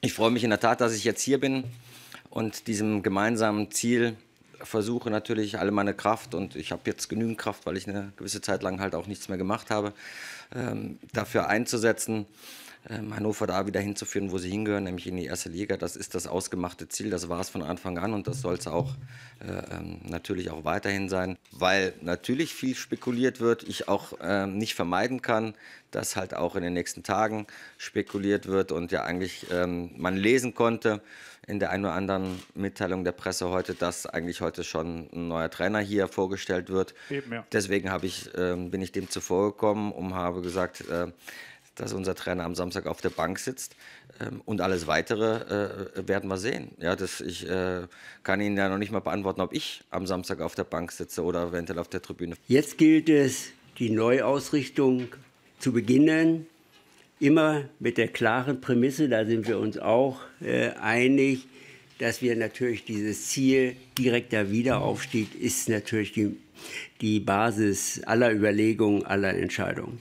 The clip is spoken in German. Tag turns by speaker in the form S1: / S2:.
S1: ich freue mich in der Tat, dass ich jetzt hier bin und diesem gemeinsamen Ziel versuche natürlich alle meine Kraft und ich habe jetzt genügend Kraft, weil ich eine gewisse Zeit lang halt auch nichts mehr gemacht habe, ähm, dafür einzusetzen. Ähm, Hannover da wieder hinzuführen, wo sie hingehören, nämlich in die erste Liga. Das ist das ausgemachte Ziel, das war es von Anfang an und das soll es auch äh, ähm, natürlich auch weiterhin sein, weil natürlich viel spekuliert wird, ich auch äh, nicht vermeiden kann, dass halt auch in den nächsten Tagen spekuliert wird und ja eigentlich ähm, man lesen konnte in der einen oder anderen Mitteilung der Presse heute, dass eigentlich heute schon ein neuer Trainer hier vorgestellt wird. Eben, ja. Deswegen ich, äh, bin ich dem zuvor gekommen und habe gesagt, äh, dass unser Trainer am Samstag auf der Bank sitzt. Ähm, und alles Weitere äh, werden wir sehen. Ja, das, ich äh, kann Ihnen ja noch nicht mal beantworten, ob ich am Samstag auf der Bank sitze oder eventuell auf der Tribüne.
S2: Jetzt gilt es, die Neuausrichtung zu beginnen. Immer mit der klaren Prämisse, da sind wir uns auch äh, einig, dass wir natürlich dieses Ziel direkter Wiederaufstieg ist natürlich die, die Basis aller Überlegungen, aller Entscheidungen.